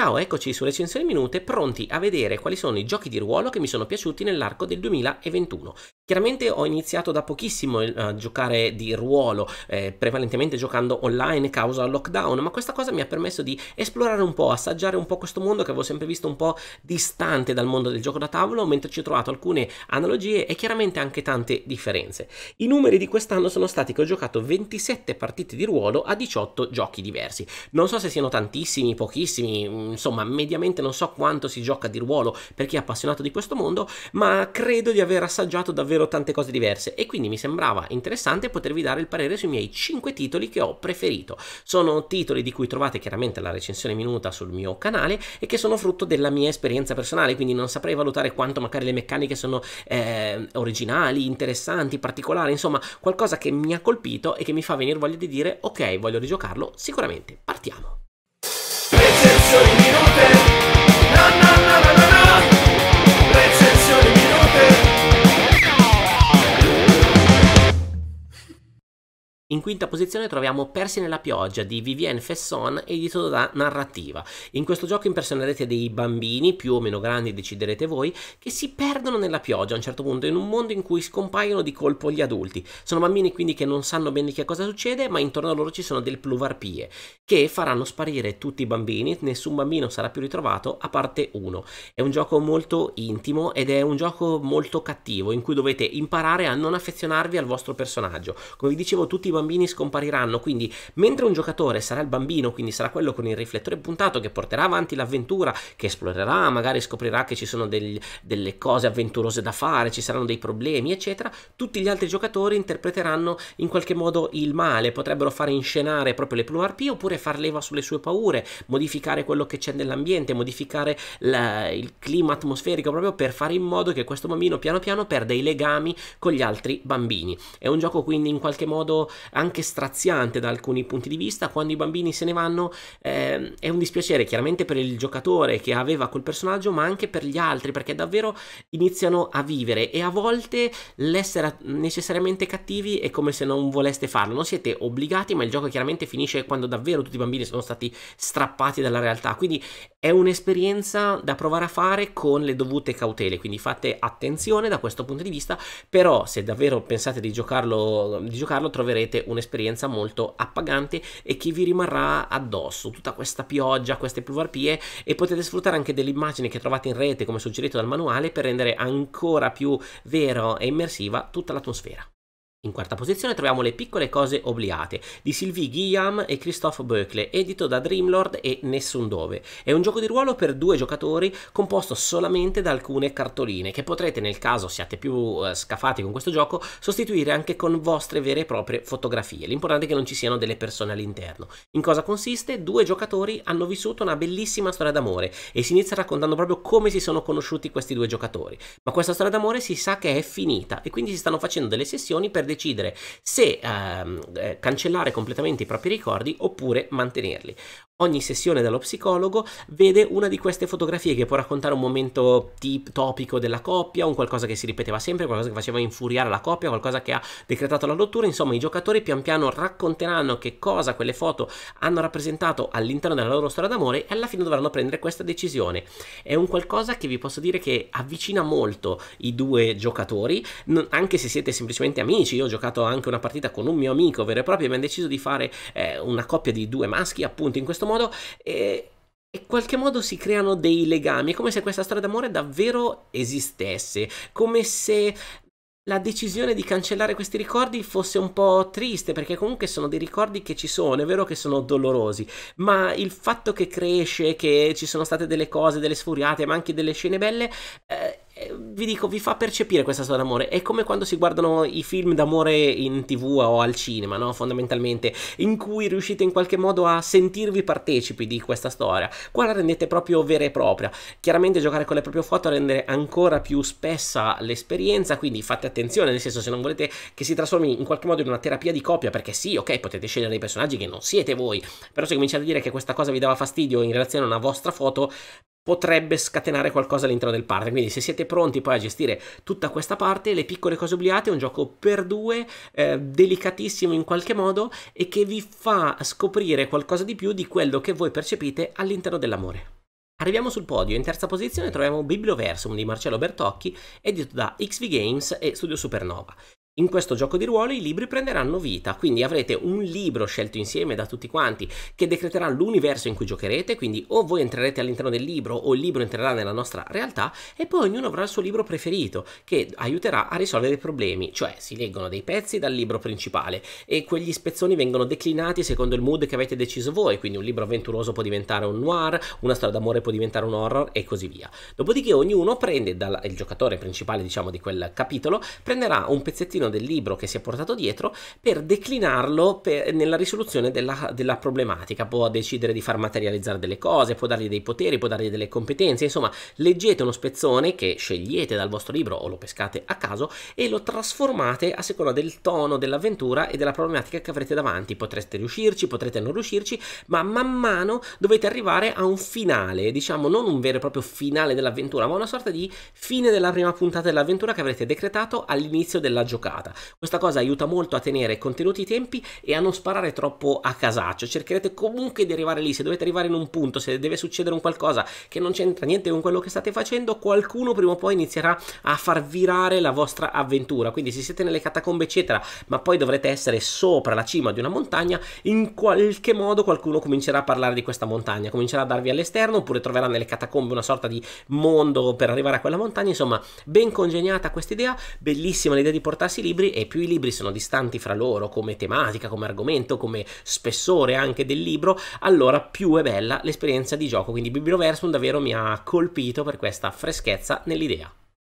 Ciao, eccoci su Recensioni Minute pronti a vedere quali sono i giochi di ruolo che mi sono piaciuti nell'arco del 2021. Chiaramente ho iniziato da pochissimo eh, a giocare di ruolo, eh, prevalentemente giocando online causa lockdown, ma questa cosa mi ha permesso di esplorare un po', assaggiare un po' questo mondo che avevo sempre visto un po' distante dal mondo del gioco da tavolo, mentre ci ho trovato alcune analogie e chiaramente anche tante differenze. I numeri di quest'anno sono stati che ho giocato 27 partite di ruolo a 18 giochi diversi. Non so se siano tantissimi, pochissimi, mm, insomma, mediamente non so quanto si gioca di ruolo per chi è appassionato di questo mondo, ma credo di aver assaggiato davvero davvero tante cose diverse e quindi mi sembrava interessante potervi dare il parere sui miei 5 titoli che ho preferito. Sono titoli di cui trovate chiaramente la recensione minuta sul mio canale e che sono frutto della mia esperienza personale, quindi non saprei valutare quanto magari le meccaniche sono eh, originali, interessanti, particolari, insomma qualcosa che mi ha colpito e che mi fa venire voglia di dire ok, voglio rigiocarlo sicuramente. Partiamo! Recensioni minute! No, no, no. In quinta posizione troviamo Persi nella pioggia di Vivienne Fesson, edito da Narrativa. In questo gioco impersonerete dei bambini, più o meno grandi deciderete voi, che si perdono nella pioggia a un certo punto in un mondo in cui scompaiono di colpo gli adulti. Sono bambini quindi che non sanno bene che cosa succede, ma intorno a loro ci sono delle pluvarpie che faranno sparire tutti i bambini, nessun bambino sarà più ritrovato a parte uno. È un gioco molto intimo ed è un gioco molto cattivo in cui dovete imparare a non affezionarvi al vostro personaggio. Come vi dicevo, tutti i bambini bambini scompariranno, quindi mentre un giocatore sarà il bambino, quindi sarà quello con il riflettore puntato che porterà avanti l'avventura, che esplorerà, magari scoprirà che ci sono del, delle cose avventurose da fare, ci saranno dei problemi, eccetera, tutti gli altri giocatori interpreteranno in qualche modo il male, potrebbero fare inscenare proprio le RP oppure far leva sulle sue paure, modificare quello che c'è nell'ambiente, modificare la, il clima atmosferico proprio per fare in modo che questo bambino piano piano perda i legami con gli altri bambini. È un gioco quindi in qualche modo anche straziante da alcuni punti di vista, quando i bambini se ne vanno eh, è un dispiacere chiaramente per il giocatore che aveva quel personaggio, ma anche per gli altri, perché davvero iniziano a vivere e a volte l'essere necessariamente cattivi è come se non voleste farlo, non siete obbligati, ma il gioco chiaramente finisce quando davvero tutti i bambini sono stati strappati dalla realtà, quindi è un'esperienza da provare a fare con le dovute cautele, quindi fate attenzione da questo punto di vista, però se davvero pensate di giocarlo, di giocarlo troverete veramente un'esperienza molto appagante e che vi rimarrà addosso tutta questa pioggia, queste pluvarpie e potete sfruttare anche delle immagini che trovate in rete come suggerito dal manuale per rendere ancora più vero e immersiva tutta l'atmosfera. In quarta posizione troviamo Le piccole cose obliate di Sylvie Guillaume e Christophe Beucle, edito da Dreamlord e Nessun Dove. È un gioco di ruolo per due giocatori composto solamente da alcune cartoline che potrete nel caso siate più eh, scafati con questo gioco sostituire anche con vostre vere e proprie fotografie. L'importante è che non ci siano delle persone all'interno. In cosa consiste? Due giocatori hanno vissuto una bellissima storia d'amore e si inizia raccontando proprio come si sono conosciuti questi due giocatori. Ma questa storia d'amore si sa che è finita e quindi si stanno facendo delle sessioni per decidere se ehm, eh, cancellare completamente i propri ricordi oppure mantenerli. Ogni sessione dallo psicologo vede una di queste fotografie che può raccontare un momento tip, topico della coppia, un qualcosa che si ripeteva sempre, qualcosa che faceva infuriare la coppia, qualcosa che ha decretato la rottura. Insomma, i giocatori pian piano racconteranno che cosa quelle foto hanno rappresentato all'interno della loro storia d'amore e alla fine dovranno prendere questa decisione. È un qualcosa che vi posso dire che avvicina molto i due giocatori, anche se siete semplicemente amici io ho giocato anche una partita con un mio amico vero e proprio, abbiamo deciso di fare eh, una coppia di due maschi appunto in questo modo e in qualche modo si creano dei legami, è come se questa storia d'amore davvero esistesse, come se la decisione di cancellare questi ricordi fosse un po' triste perché comunque sono dei ricordi che ci sono, è vero che sono dolorosi, ma il fatto che cresce, che ci sono state delle cose, delle sfuriate, ma anche delle scene belle, eh, vi dico, vi fa percepire questa storia d'amore. È come quando si guardano i film d'amore in tv o al cinema, no? fondamentalmente, in cui riuscite in qualche modo a sentirvi partecipi di questa storia. Qua la rendete proprio vera e propria. Chiaramente giocare con le proprie foto rende ancora più spessa l'esperienza, quindi fate attenzione, nel senso se non volete che si trasformi in qualche modo in una terapia di coppia, perché sì, ok, potete scegliere dei personaggi che non siete voi, però se cominciate a dire che questa cosa vi dava fastidio in relazione a una vostra foto, potrebbe scatenare qualcosa all'interno del partner. Quindi se siete pronti poi a gestire tutta questa parte, le piccole cose obbligate è un gioco per due, eh, delicatissimo in qualche modo e che vi fa scoprire qualcosa di più di quello che voi percepite all'interno dell'amore. Arriviamo sul podio, in terza posizione troviamo Biblioversum di Marcello Bertocchi, edito da XV Games e Studio Supernova. In questo gioco di ruolo i libri prenderanno vita, quindi avrete un libro scelto insieme da tutti quanti che decreterà l'universo in cui giocherete, quindi o voi entrerete all'interno del libro o il libro entrerà nella nostra realtà e poi ognuno avrà il suo libro preferito che aiuterà a risolvere i problemi, cioè si leggono dei pezzi dal libro principale e quegli spezzoni vengono declinati secondo il mood che avete deciso voi, quindi un libro avventuroso può diventare un noir, una storia d'amore può diventare un horror e così via. Dopodiché ognuno prende dal il giocatore principale, diciamo, di quel capitolo, prenderà un pezzettino all'interno del libro che si è portato dietro per declinarlo per, nella risoluzione della, della problematica. Può decidere di far materializzare delle cose, può dargli dei poteri, può dargli delle competenze. Insomma, leggete uno spezzone che scegliete dal vostro libro o lo pescate a caso e lo trasformate a seconda del tono dell'avventura e della problematica che avrete davanti. Potreste riuscirci, potrete non riuscirci, ma man mano dovete arrivare a un finale, diciamo non un vero e proprio finale dell'avventura, ma una sorta di fine della prima puntata dell'avventura che avrete decretato all'inizio della giocata puntata. Questa cosa aiuta molto a tenere contenuti i tempi e a non sparare troppo a casaccio. Cercherete comunque di arrivare lì, se dovete arrivare in un punto, se deve succedere un qualcosa che non c'entra niente con quello che state facendo, qualcuno prima o poi inizierà a far virare la vostra avventura. Quindi se siete nelle catacombe eccetera, ma poi dovrete essere sopra la cima di una montagna, in qualche modo qualcuno comincerà a parlare di questa montagna, comincerà a darvi all'esterno oppure troverà nelle catacombe una sorta di mondo per arrivare a quella montagna. Insomma, ben congegnata questa idea, bellissima l'idea di portarsi lì libri e più i libri sono distanti fra loro come tematica, come argomento, come spessore anche del libro, allora più è bella l'esperienza di gioco. Quindi Biblioversum davvero mi ha colpito per questa freschezza nell'idea.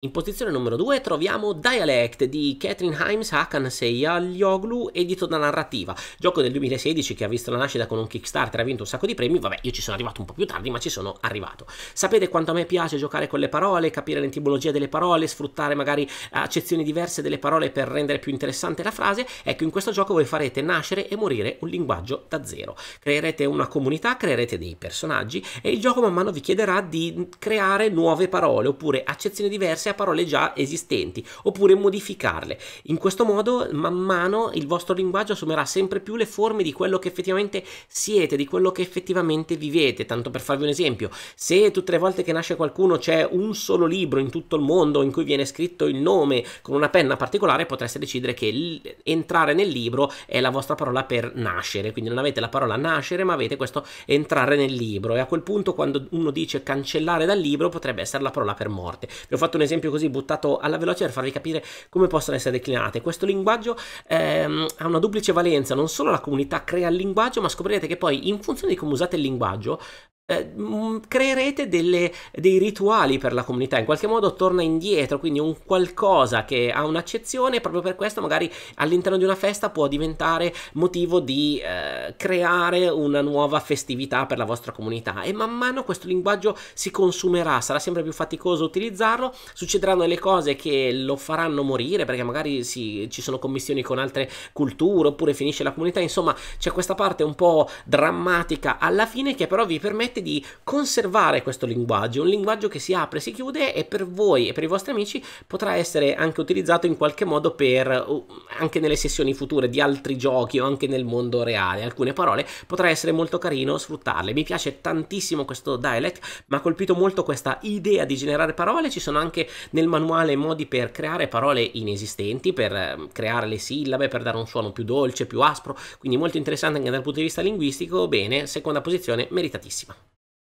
In posizione numero 2 troviamo Dialect di Catherine Himes, Hakan Seyalioglu, edito da Narrativa, gioco del 2016 che ha visto la nascita con un Kickstarter, e ha vinto un sacco di premi, vabbè io ci sono arrivato un po' più tardi ma ci sono arrivato. Sapete quanto a me piace giocare con le parole, capire l'entibologia delle parole, sfruttare magari accezioni diverse delle parole per rendere più interessante la frase? Ecco in questo gioco voi farete nascere e morire un linguaggio da zero. Creerete una comunità, creerete dei personaggi e il gioco man mano vi chiederà di creare nuove parole oppure accezioni diverse a parole già esistenti oppure modificarle. In questo modo, man mano, il vostro linguaggio assumerà sempre più le forme di quello che effettivamente siete, di quello che effettivamente vivete. Tanto per farvi un esempio, se tutte le volte che nasce qualcuno c'è un solo libro in tutto il mondo in cui viene scritto il nome con una penna particolare, potreste decidere che entrare nel libro è la vostra parola per nascere, quindi non avete la parola nascere, ma avete questo entrare nel libro. E a quel punto, quando uno dice cancellare dal libro, potrebbe essere la parola per morte. Vi ho fatto un esempio esempio così buttato alla veloce per farvi capire come possono essere declinate. Questo linguaggio ehm, ha una duplice valenza, non solo la comunità crea il linguaggio, ma scoprirete che poi in funzione di come usate il linguaggio eh, mm, creerete delle, dei rituali per la comunità, in qualche modo torna indietro, quindi un qualcosa che ha un'accezione, proprio per questo magari all'interno di una festa può diventare motivo di eh, creare una nuova festività per la vostra comunità e man mano questo linguaggio si consumerà, sarà sempre più faticoso utilizzarlo, succederanno delle cose che lo faranno morire perché magari si, ci sono commissioni con altre culture oppure finisce la comunità, insomma c'è questa parte un po' drammatica alla fine che però vi permette permette di conservare questo linguaggio, un linguaggio che si apre, si chiude e per voi e per i vostri amici potrà essere anche utilizzato in qualche modo per uh, anche nelle sessioni future di altri giochi o anche nel mondo reale. Alcune parole potrà essere molto carino sfruttarle. Mi piace tantissimo questo dialect, mi ha colpito molto questa idea di generare parole, ci sono anche nel manuale modi per creare parole inesistenti, per ehm, creare le sillabe, per dare un suono più dolce, più aspro, quindi molto interessante anche dal punto di vista linguistico. Bene, seconda posizione meritatissima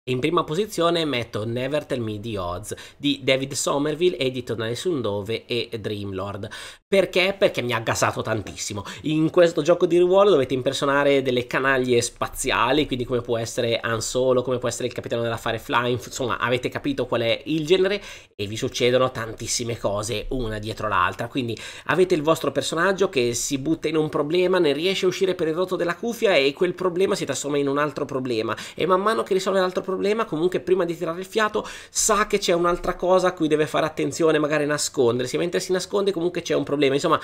in prima posizione metto Never Tell Me the Odds di David Somerville, edito da Nessun Dove e Dreamlord. Perché? Perché mi ha gasato tantissimo. In questo gioco di ruolo dovete impersonare delle canaglie spaziali, quindi come può essere Han Solo, come può essere il capitano della Firefly, insomma avete capito qual è il genere e vi succedono tantissime cose una dietro l'altra. Quindi avete il vostro personaggio che si butta in un problema, ne riesce a uscire per il rotto della cuffia e quel problema si trasforma in un altro problema e man mano che risolve l'altro problema problema, comunque prima di tirare il fiato sa che c'è un'altra cosa a cui deve fare attenzione, magari nascondersi, mentre si nasconde comunque c'è un problema, insomma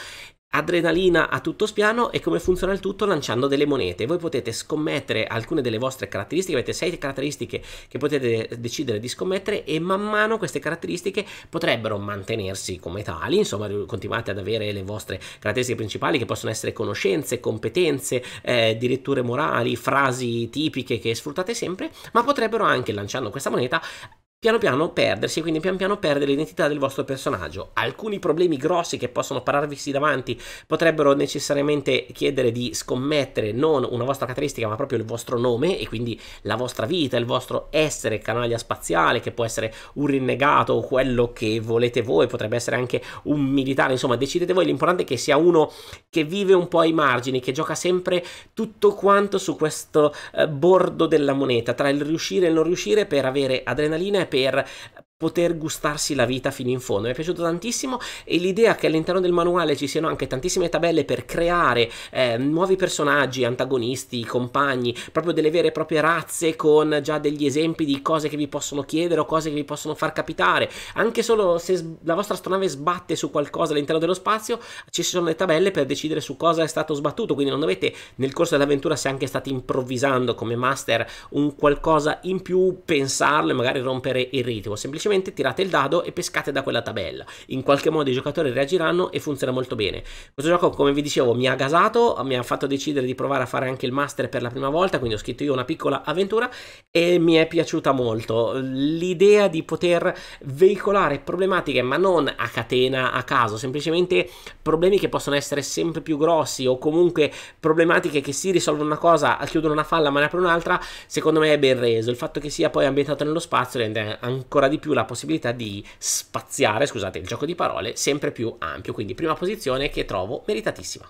adrenalina a tutto spiano e come funziona il tutto lanciando delle monete. Voi potete scommettere alcune delle vostre caratteristiche, avete 6 caratteristiche che potete decidere di scommettere e man mano queste caratteristiche potrebbero mantenersi come tali, insomma continuate ad avere le vostre caratteristiche principali che possono essere conoscenze, competenze, eh, diretture morali, frasi tipiche che sfruttate sempre, ma potrebbero potrebbero anche, lanciando questa moneta, piano piano perdersi e quindi pian piano perdere l'identità del vostro personaggio. Alcuni problemi grossi che possono pararvisi davanti potrebbero necessariamente chiedere di scommettere non una vostra caratteristica ma proprio il vostro nome e quindi la vostra vita, il vostro essere canaglia spaziale che può essere un rinnegato o quello che volete voi, potrebbe essere anche un militare, insomma decidete voi, l'importante è che sia uno che vive un po' ai margini, che gioca sempre tutto quanto su questo eh, bordo della moneta, tra il riuscire e il non riuscire per avere adrenalina e per per poter gustarsi la vita fino in fondo. Mi è piaciuto tantissimo e l'idea che all'interno del manuale ci siano anche tantissime tabelle per creare eh, nuovi personaggi, antagonisti, compagni, proprio delle vere e proprie razze con già degli esempi di cose che vi possono chiedere o cose che vi possono far capitare. Anche solo se la vostra astronave sbatte su qualcosa all'interno dello spazio, ci sono le tabelle per decidere su cosa è stato sbattuto, quindi non dovete nel corso dell'avventura se anche state improvvisando come master un qualcosa in più pensarlo e magari rompere il ritmo, semplicemente semplicemente tirate il dado e pescate da quella tabella. In qualche modo i giocatori reagiranno e funziona molto bene. Questo gioco, come vi dicevo, mi ha gasato, mi ha fatto decidere di provare a fare anche il master per la prima volta, quindi ho scritto io una piccola avventura e mi è piaciuta molto. L'idea di poter veicolare problematiche, ma non a catena, a caso, semplicemente problemi che possono essere sempre più grossi o comunque problematiche che si risolvono una cosa, chiudono una falla ma ne aprono un'altra, secondo me è ben reso. Il fatto che sia poi ambientato nello spazio rende ancora di più la possibilità di spaziare, scusate il gioco di parole, sempre più ampio. Quindi prima posizione che trovo meritatissima.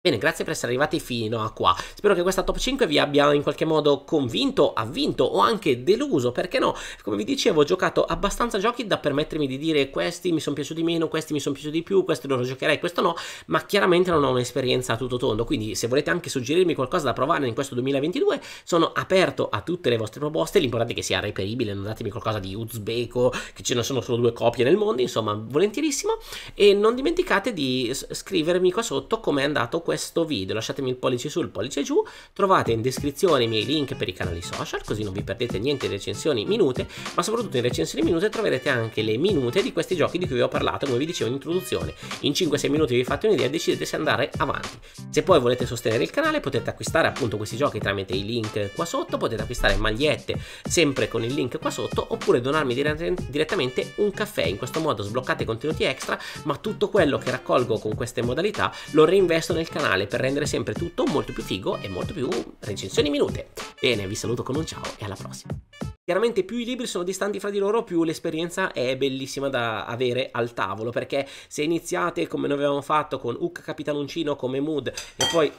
Bene, grazie per essere arrivati fino a qua. Spero che questa top 5 vi abbia in qualche modo convinto, avvinto o anche deluso, perché no? Come vi dicevo, ho giocato abbastanza giochi da permettermi di dire questi mi sono piaciuti meno, questi mi sono piaciuti di più, questo non lo giocherei, questo no, ma chiaramente non ho un'esperienza a tutto tondo, quindi se volete anche suggerirmi qualcosa da provare in questo 2022, sono aperto a tutte le vostre proposte, l'importante è che sia reperibile, non datemi qualcosa di uzbeko, che ce ne sono solo due copie nel mondo, insomma, volentierissimo, e non dimenticate di scrivermi qua sotto com'è andato questo video lasciatemi il pollice su, il pollice giù, trovate in descrizione i miei link per i canali social, così non vi perdete niente in recensioni minute, ma soprattutto in recensioni minute troverete anche le minute di questi giochi di cui vi ho parlato, come vi dicevo in introduzione. In 5-6 minuti vi fate un'idea e decidete se andare avanti. Se poi volete sostenere il canale potete acquistare appunto questi giochi tramite i link qua sotto, potete acquistare magliette sempre con il link qua sotto, oppure donarmi direttamente un caffè, in questo modo sbloccate contenuti extra, ma tutto quello che raccolgo con queste modalità lo reinvesto nel canale canale per rendere sempre tutto molto più figo e molto più recensioni minute. Bene, vi saluto con un ciao e alla prossima. Chiaramente più i libri sono distanti fra di loro, più l'esperienza è bellissima da avere al tavolo, perché se iniziate come noi avevamo fatto con Hook Capitanuncino come mood e poi